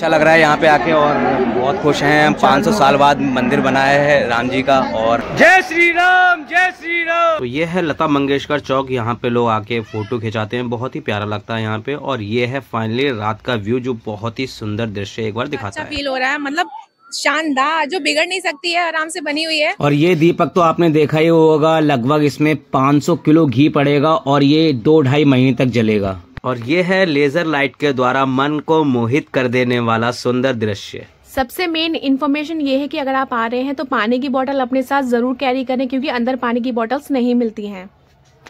अच्छा लग रहा है यहाँ पे आके और बहुत खुश हैं हम सौ साल बाद मंदिर बनाया है राम जी का और जय श्री राम जय श्री राम तो ये है लता मंगेशकर चौक यहाँ पे लोग आके फोटो खिंचाते हैं बहुत ही प्यारा लगता है यहाँ पे और ये है फाइनली रात का व्यू जो बहुत ही सुंदर दृश्य एक बार अच्छा दिखाता अच्छा है फील हो रहा है मतलब शानदार जो बिगड़ नहीं सकती है आराम से बनी हुई है और ये दीपक तो आपने देखा ही होगा लगभग इसमें 500 किलो घी पड़ेगा और ये दो ढाई महीने तक जलेगा और ये है लेजर लाइट के द्वारा मन को मोहित कर देने वाला सुंदर दृश्य सबसे मेन इन्फॉर्मेशन ये है कि अगर आप आ रहे हैं तो पानी की बोतल अपने साथ जरूर कैरी करें क्योंकि अंदर पानी की बॉटल्स नहीं मिलती हैं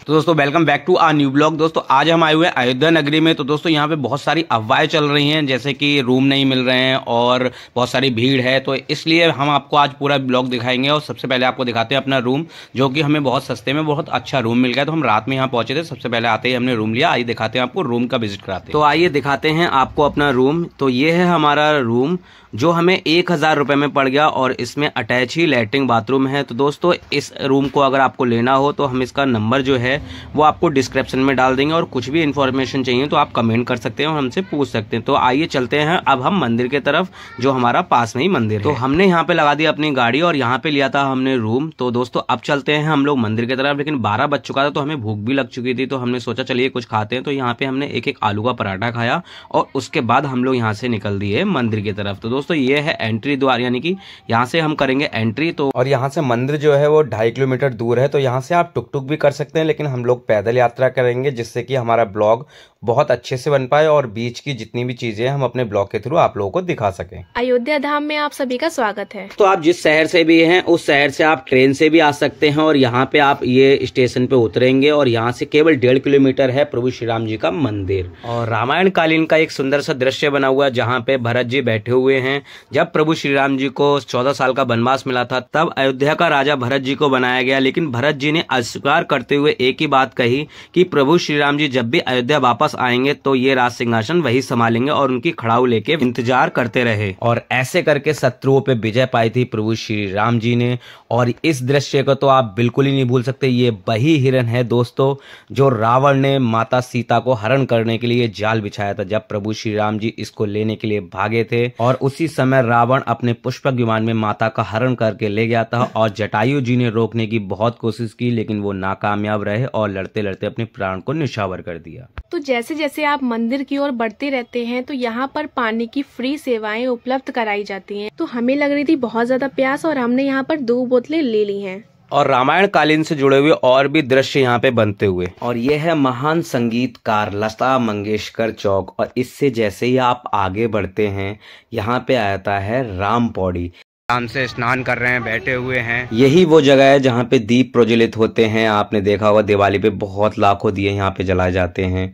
तो दोस्तों welcome back to our new blog दोस्तों आज हम आए हुए हैं अयोध्या नगरी में तो दोस्तों यहाँ पे बहुत सारी अफवाहें चल रही हैं जैसे कि रूम नहीं मिल रहे हैं और बहुत सारी भीड़ है तो इसलिए हम आपको आज पूरा ब्लॉग दिखाएंगे और सबसे पहले आपको दिखाते हैं अपना रूम जो कि हमें बहुत सस्ते में बहुत अच्छा रूम मिल गया तो हम रात में यहाँ पहुंचे थे सबसे पहले आते ही हमने रूम लिया आइए दिखाते हैं आपको रूम का विजिट कराते हैं तो आइए दिखाते हैं आपको अपना रूम तो ये है हमारा रूम जो हमें एक हज़ार रुपये में पड़ गया और इसमें अटैच ही लेटरिन बाथरूम है तो दोस्तों इस रूम को अगर आपको लेना हो तो हम इसका नंबर जो है वो आपको डिस्क्रिप्शन में डाल देंगे और कुछ भी इन्फॉर्मेशन चाहिए तो आप कमेंट कर सकते हैं और हमसे पूछ सकते हैं तो आइए चलते हैं अब हम मंदिर की तरफ जो हमारा पास में ही मंदिर तो हमने यहाँ पे लगा दिया अपनी गाड़ी और यहाँ पे लिया था हमने रूम तो दोस्तों अब चलते हैं हम लोग मंदिर की तरफ लेकिन बारह बज चुका था तो हमें भूख भी लग चुकी थी तो हमने सोचा चलिए कुछ खाते हैं तो यहाँ पे हमने एक एक आलू का पराठा खाया और उसके बाद हम लोग यहाँ से निकल दिए मंदिर की तरफ तो दोस्तों ये है एंट्री द्वार यानी कि यहाँ से हम करेंगे एंट्री तो और यहाँ से मंदिर जो है वो ढाई किलोमीटर दूर है तो यहाँ से आप टुक टुक भी कर सकते हैं लेकिन हम लोग पैदल यात्रा करेंगे जिससे कि हमारा ब्लॉग बहुत अच्छे से बन पाए और बीच की जितनी भी चीजें हम अपने ब्लॉग के थ्रू आप लोगों को दिखा सके अयोध्या धाम में आप सभी का स्वागत है तो आप जिस शहर से भी हैं उस शहर से आप ट्रेन से भी आ सकते हैं और यहाँ पे आप ये स्टेशन पे उतरेंगे और यहाँ से केवल डेढ़ किलोमीटर है प्रभु श्री राम जी का मंदिर और रामायण कालीन का एक सुंदर सा दृश्य बना हुआ है जहाँ पे भरत जी बैठे हुए हैं हैं जब प्रभु श्री राम जी को चौदह साल का वनवास मिला था तब अयोध्या का राजा भरत जी को बनाया गया लेकिन भरत जी ने अस्वीकार करते हुए एक ही बात कही कि प्रभु श्री राम जी जब भी अयोध्या वापस आएंगे तो ये राज सिंहासन वही संभालेंगे और उनकी खड़ाऊ लेके इंतजार करते रहे और ऐसे करके शत्रुओं पे विजय पाई थी प्रभु श्री राम जी ने और इस दृश्य को तो आप बिल्कुल ही नहीं भूल सकते ये वही हिरण है दोस्तों जो रावण ने माता सीता को हरण करने के लिए जाल बिछाया था जब प्रभु श्री राम जी इसको लेने के लिए भागे थे और उसी इसी समय रावण अपने पुष्पक विमान में माता का हरण करके ले गया था और जटायु जी ने रोकने की बहुत कोशिश की लेकिन वो नाकामयाब रहे और लड़ते लड़ते अपने प्राण को निशावर कर दिया तो जैसे जैसे आप मंदिर की ओर बढ़ते रहते हैं तो यहाँ पर पानी की फ्री सेवाएं उपलब्ध कराई जाती हैं तो हमें लग रही थी बहुत ज्यादा प्यास और हमने यहाँ पर दो बोतलें ले ली हैं और रामायण कालीन से जुड़े हुए और भी दृश्य यहाँ पे बनते हुए और ये है महान संगीतकार लता मंगेशकर चौक और इससे जैसे ही आप आगे बढ़ते हैं यहाँ पे आता है राम पौड़ी आराम से स्नान कर रहे हैं बैठे हुए हैं यही वो जगह है जहाँ पे दीप प्रज्वलित होते हैं आपने देखा होगा दिवाली पे बहुत लाखों दिए यहाँ पे जलाए जाते हैं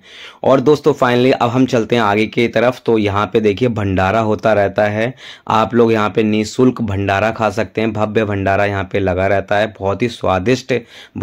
और दोस्तों फाइनली अब हम चलते हैं आगे की तरफ तो यहाँ पे देखिए भंडारा होता रहता है आप लोग यहाँ पे निःशुल्क भंडारा खा सकते हैं भव्य भंडारा यहाँ पे लगा रहता है बहुत ही स्वादिष्ट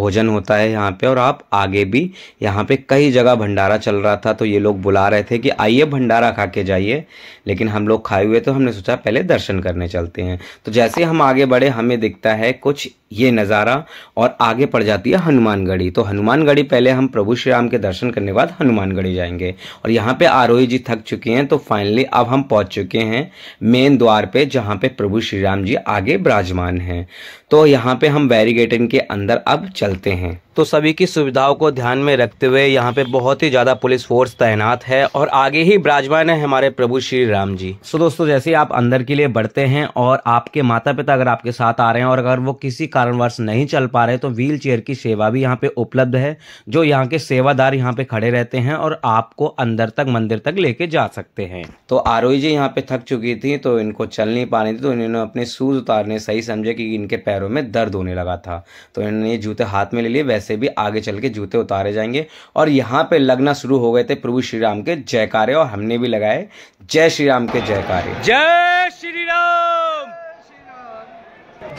भोजन होता है यहाँ पे और आप आगे भी यहाँ पे कई जगह भंडारा चल रहा था तो ये लोग बुला रहे थे कि आइए भंडारा खा के जाइए लेकिन हम लोग खाए हुए तो हमने सोचा पहले दर्शन करने चलते हैं तो जैसे हम आगे बढ़े हमें दिखता है कुछ ये नज़ारा और आगे पड़ जाती है हनुमानगढ़ी तो हनुमानगढ़ी पहले हम प्रभु श्री राम के दर्शन करने के बाद हनुमानगढ़ी जाएंगे और यहाँ पे आरोही जी थक चुके हैं तो फाइनली अब हम पहुँच चुके हैं मेन द्वार पे जहाँ पे प्रभु श्री राम जी आगे विराजमान हैं तो यहाँ पे हम बैरिगेटिंग के अंदर अब चलते हैं तो सभी की सुविधाओं को ध्यान में रखते हुए यहाँ पे बहुत ही ज़्यादा पुलिस फोर्स तैनात है और आगे ही विराजमान है हमारे प्रभु श्री राम जी सो दोस्तों जैसे आप अंदर के लिए बढ़ते हैं और आपके माता पिता अगर आपके साथ आ रहे हैं और अगर वो किसी कारणवश नहीं चल पा रहे तो व्हील चेयर की सेवा भी यहाँ पे उपलब्ध है जो यहाँ के सेवादार यहाँ पे खड़े रहते हैं और आपको अंदर तक मंदिर तक लेके जा सकते हैं तो आरोही जी यहाँ पे थक चुकी थी तो इनको चल नहीं पा रही थी तो इन्होंने अपने शूज उतारने सही समझे कि इनके पैरों में दर्द होने लगा था तो इन्होंने ये जूते हाथ में ले लिए वैसे भी आगे चल के जूते उतारे जाएंगे और यहाँ पे लगना शुरू हो गए थे प्रभु श्री राम के जयकारे और हमने भी लगाए जय श्री राम के जयकारे जय श्री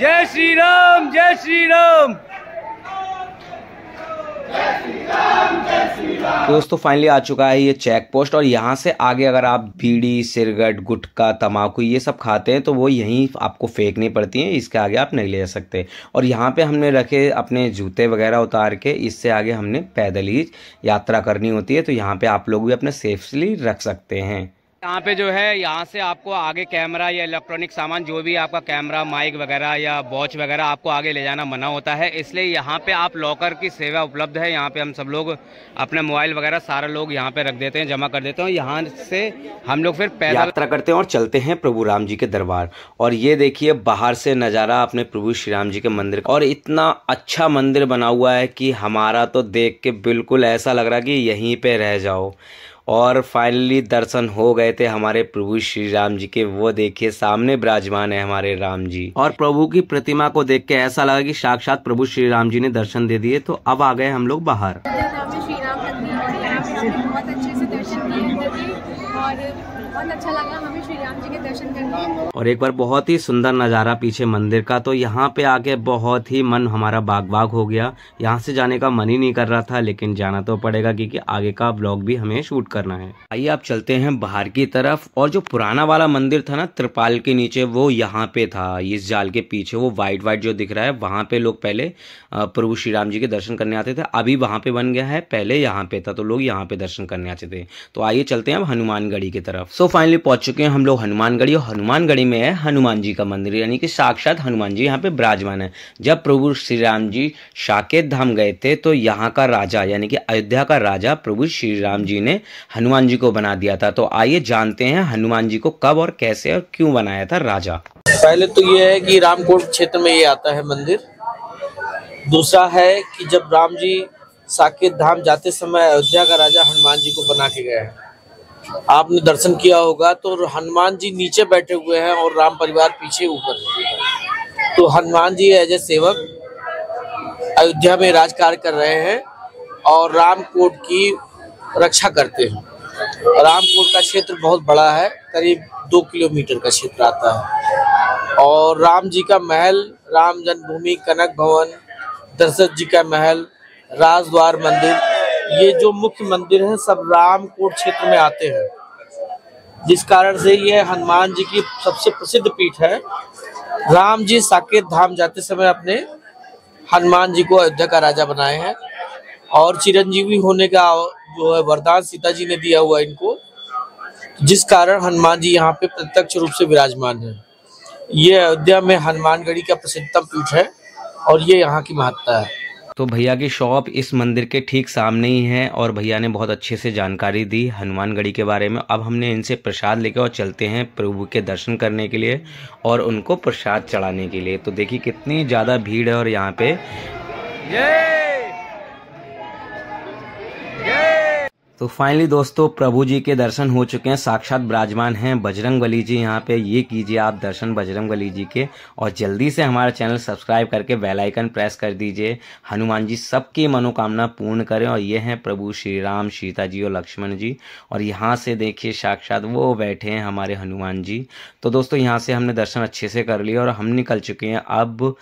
जय श्री राम जय श्री राम दोस्तों फाइनली आ चुका है ये चेक पोस्ट और यहाँ से आगे अगर आप बीड़ी सिरगट गुटखा तम्बाकू ये सब खाते हैं तो वो यहीं आपको फेंकनी पड़ती है इसके आगे आप नहीं ले जा सकते और यहाँ पे हमने रखे अपने जूते वगैरह उतार के इससे आगे हमने पैदल ही यात्रा करनी होती है तो यहाँ पे आप लोग भी अपने सेफली रख सकते हैं यहाँ पे जो है यहाँ से आपको आगे कैमरा या इलेक्ट्रॉनिक सामान जो भी आपका कैमरा माइक वगैरह या वॉच वगैरह आपको आगे ले जाना मना होता है इसलिए यहाँ पे आप लॉकर की सेवा उपलब्ध है यहाँ पे हम सब लोग अपने मोबाइल वगैरह सारा लोग यहाँ पे रख देते हैं जमा कर देते हैं यहाँ से हम लोग फिर पैदल यात्रा करते हैं और चलते हैं प्रभु राम जी के दरबार और ये देखिए बाहर से नज़ारा अपने प्रभु श्री राम जी के मंदिर और इतना अच्छा मंदिर बना हुआ है कि हमारा तो देख के बिल्कुल ऐसा लग रहा कि यहीं पर रह जाओ और फाइनली दर्शन हो गए थे हमारे प्रभु श्री राम जी के वो देखिए सामने विराजमान है हमारे राम जी और प्रभु की प्रतिमा को देख के ऐसा लगा कि साक्षात प्रभु श्री राम जी ने दर्शन दे दिए तो अब आ गए हम लोग बाहर श्री राम और एक बार बहुत ही सुंदर नज़ारा पीछे मंदिर का तो यहाँ पे आके बहुत ही मन हमारा बाग बाग हो गया यहाँ से जाने का मन ही नहीं कर रहा था लेकिन जाना तो पड़ेगा क्योंकि आगे का ब्लॉग भी हमें शूट करना है आइए आप चलते हैं बाहर की तरफ और जो पुराना वाला मंदिर था ना त्रिपाल के नीचे वो यहाँ पे था इस जाल के पीछे वो वाइट वाइट जो दिख रहा है वहाँ पे लोग पहले प्रभु श्री राम जी के दर्शन करने आते थे अभी वहाँ पे बन गया है पहले यहाँ पे था तो लोग यहाँ पे दर्शन करने आते थे तो आइए चलते हैं अब हनुमानगढ़ी की तरफ सो फाइनली पहुंच चुके हैं हम लोग हनुमानगढ़ी और हनुमान हनुमानगढ़ी में है हनुमान जी का मंदिर यानी कि साक्षात हनुमान जी यहाँ पे विराजमान है जब प्रभु श्री राम जी साकेत धाम गए थे तो यहाँ का राजा यानी कि अयोध्या का राजा प्रभु श्री राम जी ने हनुमान जी को बना दिया था तो आइए जानते हैं हनुमान जी को कब और कैसे और क्यों बनाया था राजा पहले तो ये है कि रामकोट क्षेत्र में ये आता है मंदिर दूसरा है कि जब राम जी साकेत धाम जाते समय अयोध्या का राजा हनुमान जी को बना के गए है आपने दर्शन किया होगा तो हनुमान जी नीचे बैठे हुए हैं और राम परिवार पीछे ऊपर तो हनुमान जी एज ए सेवक अयोध्या में राज कार्य कर रहे हैं और रामकोट की रक्षा करते हैं रामकोट का क्षेत्र बहुत बड़ा है करीब दो किलोमीटर का क्षेत्र आता है और राम जी का महल राम जन्मभूमि कनक भवन दशरथ जी का महल राजद्वार मंदिर ये जो मुख्य मंदिर है सब रामकोट क्षेत्र में आते हैं जिस कारण से ये हनुमान जी की सबसे प्रसिद्ध पीठ है राम जी साकेत धाम जाते समय अपने हनुमान जी को अयोध्या का राजा बनाए हैं और चिरंजीवी होने का जो है वरदान सीता जी ने दिया हुआ इनको जिस कारण हनुमान जी यहाँ पे प्रत्यक्ष रूप से विराजमान है ये अयोध्या में हनुमानगढ़ी का प्रसिद्धतम पीठ है और ये यहाँ की महत्ता है तो भैया की शॉप इस मंदिर के ठीक सामने ही है और भैया ने बहुत अच्छे से जानकारी दी हनुमानगढ़ी के बारे में अब हमने इनसे प्रसाद लेकर और चलते हैं प्रभु के दर्शन करने के लिए और उनको प्रसाद चढ़ाने के लिए तो देखिए कितनी ज़्यादा भीड़ है और यहाँ पे yeah! तो फाइनली दोस्तों प्रभु जी के दर्शन हो चुके हैं साक्षात ब्राजमान हैं बजरंग बली जी यहाँ पे ये कीजिए आप दर्शन बजरंग बली जी के और जल्दी से हमारा चैनल सब्सक्राइब करके बेल आइकन प्रेस कर दीजिए हनुमान जी सबकी मनोकामना पूर्ण करें और ये हैं प्रभु श्री राम सीता जी और लक्ष्मण जी और यहाँ से देखिए साक्षात वो बैठे हैं हमारे हनुमान जी तो दोस्तों यहाँ से हमने दर्शन अच्छे से कर लिया और हम निकल चुके हैं अब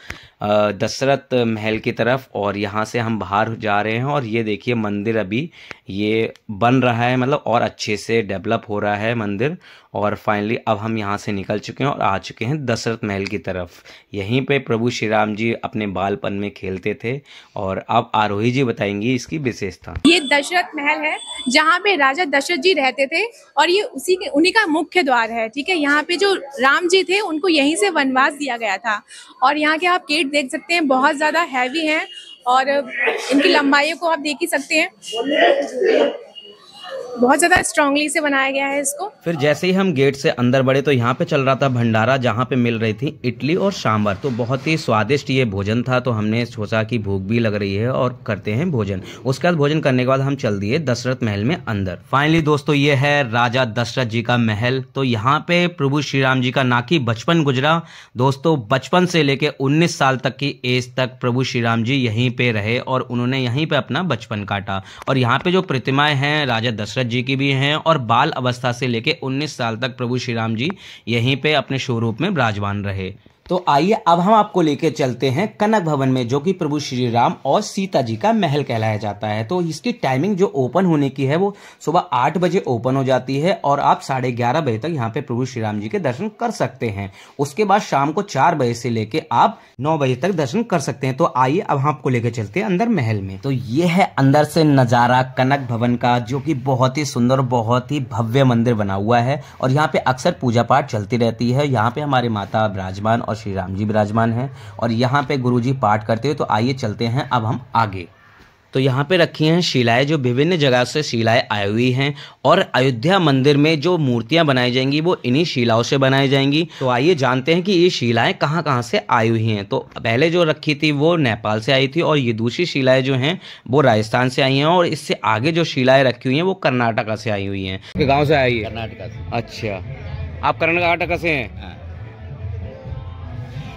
दशरथ महल की तरफ और यहाँ से हम बाहर जा रहे हैं और ये देखिए मंदिर अभी ये बन रहा है मतलब और अच्छे से डेवलप हो रहा है मंदिर और फाइनली अब हम यहाँ से निकल चुके हैं और आ चुके हैं दशरथ महल की तरफ यहीं पे प्रभु श्री राम जी अपने बालपन में खेलते थे और अब आरोही जी बताएंगी इसकी विशेषता ये दशरथ महल है जहाँ पे राजा दशरथ जी रहते थे और ये उसी के उन्हीं का मुख्य द्वार है ठीक है यहाँ पे जो राम जी थे उनको यहीं से वनवास दिया गया था और यहाँ के आप गेट देख सकते हैं बहुत ज़्यादा हैवी है और इनकी लंबाइयों को आप देख ही सकते हैं बहुत ज्यादा स्ट्रांगली से बनाया गया है इसको फिर जैसे ही हम गेट से अंदर बढ़े तो यहाँ पे चल रहा था भंडारा जहाँ पे मिल रही थी इडली और सांबर तो बहुत ही स्वादिष्ट ये भोजन था तो हमने सोचा कि भूख भी लग रही है और करते हैं भोजन उसके बाद भोजन करने के बाद हम चल दिए दशरथ महल में अंदर फाइनली दोस्तों ये है राजा दशरथ जी का महल तो यहाँ पे प्रभु श्री राम जी का नाकी बचपन गुजरा दोस्तों बचपन से लेके उन्नीस साल तक की एज तक प्रभु श्री राम जी यहीं पे रहे और उन्होंने यहीं पे अपना बचपन काटा और यहाँ पे जो प्रतिमाएं हैं राजा दशरथ पंकज जी की भी हैं और बाल अवस्था से लेकर 19 साल तक प्रभु श्री राम जी यहीं पे अपने स्वरूप में विराजमान रहे तो आइए अब हम आपको लेके चलते हैं कनक भवन में जो कि प्रभु श्री राम और सीता जी का महल कहलाया जाता है तो इसकी टाइमिंग जो ओपन होने की है वो सुबह आठ बजे ओपन हो जाती है और आप साढ़े ग्यारह बजे तक यहाँ पे प्रभु श्री राम जी के दर्शन कर सकते हैं उसके बाद शाम को चार बजे से लेके आप नौ बजे तक दर्शन कर सकते हैं तो आइए अब हम आपको लेके चलते हैं अंदर महल में तो ये है अंदर से नजारा कनक भवन का जो की बहुत ही सुंदर बहुत ही भव्य मंदिर बना हुआ है और यहाँ पे अक्सर पूजा पाठ चलती रहती है यहाँ पे हमारे माता विराजमान और श्री राम जी विराजमान हैं और यहाँ पे गुरु जी पाठ करते हुए तो आइए चलते हैं अब हम आगे तो यहाँ पे रखी हैं शिलाएं जो विभिन्न जगह से शिलाएं आई हुई हैं और अयोध्या मंदिर में जो मूर्तियाँ बनाई जाएंगी वो इन्हीं शिलाओं से बनाई जाएंगी तो आइए जानते हैं कि ये शिलाएं कहाँ कहाँ से आई हुई हैं तो पहले जो रखी थी वो नेपाल से आई थी और ये दूसरी शिलाएं जो हैं वो राजस्थान से आई हैं और इससे आगे जो शिलाएं रखी हुई हैं वो कर्नाटका से आई हुई हैं गाँव से आई है कर्नाटका से अच्छा आप कर्नाटका से हैं हाँ।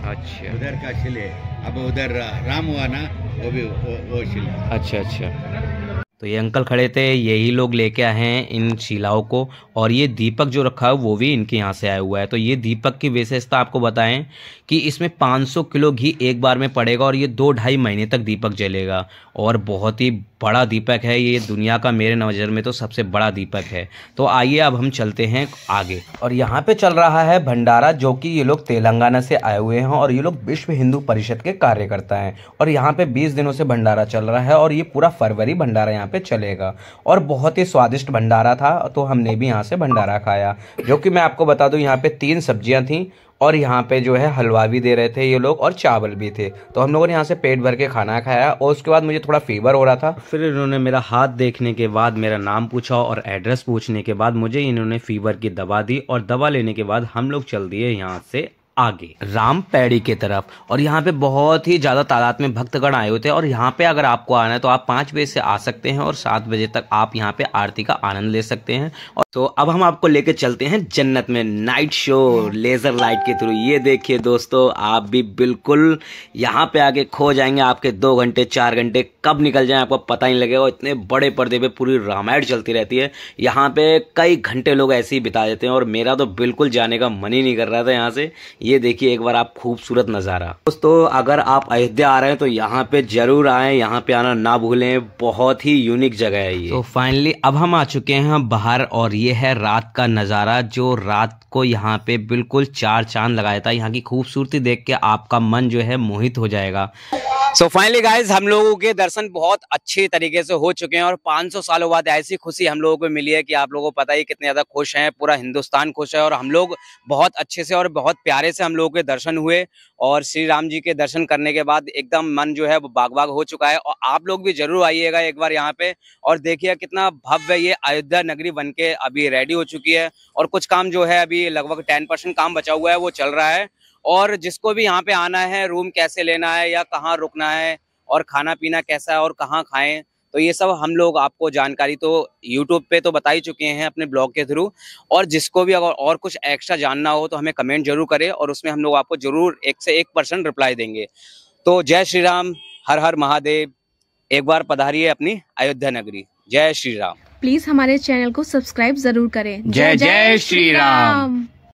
अच्छा उधर का शिले अब उधर राम हुआ ना वो भी वो, वो शिले अच्छा अच्छा तो ये अंकल खड़े थे यही लोग लेके आए हैं इन शिलाओं को और ये दीपक जो रखा है वो भी इनके यहाँ से आया हुआ है तो ये दीपक की विशेषता आपको बताएं कि इसमें 500 किलो घी एक बार में पड़ेगा और ये दो ढाई महीने तक दीपक जलेगा और बहुत ही बड़ा दीपक है ये दुनिया का मेरे नज़र में तो सबसे बड़ा दीपक है तो आइए अब हम चलते हैं आगे और यहाँ पे चल रहा है भंडारा जो कि ये लोग तेलंगाना से आए हुए हैं और ये लोग विश्व हिंदू परिषद के कार्यकर्ता हैं और यहाँ पे 20 दिनों से भंडारा चल रहा है और ये पूरा फरवरी भंडारा यहाँ पे चलेगा और बहुत ही स्वादिष्ट भंडारा था तो हमने भी यहाँ से भंडारा खाया जो कि मैं आपको बता दूँ यहाँ पे तीन सब्जियाँ थीं और यहाँ पे जो है हलवा भी दे रहे थे ये लोग और चावल भी थे तो हम लोगों ने यहाँ से पेट भर के खाना खाया और उसके बाद मुझे थोड़ा फीवर हो रहा था फिर इन्होंने मेरा हाथ देखने के बाद मेरा नाम पूछा और एड्रेस पूछने के बाद मुझे इन्होंने फीवर की दवा दी और दवा लेने के बाद हम लोग चल दिए यहाँ से आगे राम पैड़ी के तरफ और यहाँ पे बहुत ही ज्यादा तादाद में भक्तगण आए होते हैं और यहाँ पे अगर आपको आना है तो आप पांच बजे से आ सकते हैं और सात बजे तक आप यहाँ पे आरती का आनंद ले सकते हैं और तो अब हम आपको लेके चलते हैं जन्नत में नाइट शो लेजर लाइट के थ्रू ये देखिए दोस्तों आप भी बिल्कुल यहाँ पे आगे खो जाएंगे आपके दो घंटे चार घंटे कब निकल जाए आपको पता नहीं लगेगा इतने बड़े पर्दे पे पूरी रामायण चलती रहती है यहाँ पे कई घंटे लोग ऐसे ही बिता देते हैं और मेरा तो बिल्कुल जाने का मन ही नहीं कर रहा था यहाँ से ये देखिए एक बार आप खूबसूरत नज़ारा दोस्तों अगर आप अयोध्या आ रहे हैं तो यहाँ पे जरूर आए यहाँ पे आना ना भूलें बहुत ही यूनिक जगह है ये तो फाइनली अब हम आ चुके हैं बाहर और ये है रात का नज़ारा जो रात को यहाँ पे बिल्कुल चार चांद लगाया था यहाँ की खूबसूरती देख के आपका मन जो है मोहित हो जाएगा सो फाइनली गाइज हम लोगों के दर्शन बहुत अच्छे तरीके से हो चुके हैं और 500 सालों बाद ऐसी खुशी हम लोगों को मिली है कि आप लोगों को पता ही कितने ज़्यादा खुश हैं पूरा हिंदुस्तान खुश है और हम लोग बहुत अच्छे से और बहुत प्यारे से हम लोगों के दर्शन हुए और श्री राम जी के दर्शन करने के बाद एकदम मन जो है वो बाग बाग हो चुका है और आप लोग भी जरूर आइएगा एक बार यहाँ पे और देखिए कितना भव्य ये अयोध्या नगरी बन के अभी रेडी हो चुकी है और कुछ काम जो है अभी लगभग टेन काम बचा हुआ है वो चल रहा है और जिसको भी यहाँ पे आना है रूम कैसे लेना है या कहाँ रुकना है और खाना पीना कैसा है और कहाँ खाएं तो ये सब हम लोग आपको जानकारी तो यूट्यूब पे तो बता ही चुके हैं अपने ब्लॉग के थ्रू और जिसको भी अगर और कुछ एक्स्ट्रा जानना हो तो हमें कमेंट जरूर करें और उसमें हम लोग आपको जरूर एक से एक परसेंट रिप्लाई देंगे तो जय श्री राम हर हर महादेव एक बार पधारिए अपनी अयोध्या नगरी जय श्री राम प्लीज हमारे चैनल को सब्सक्राइब जरूर करें जय जय श्री राम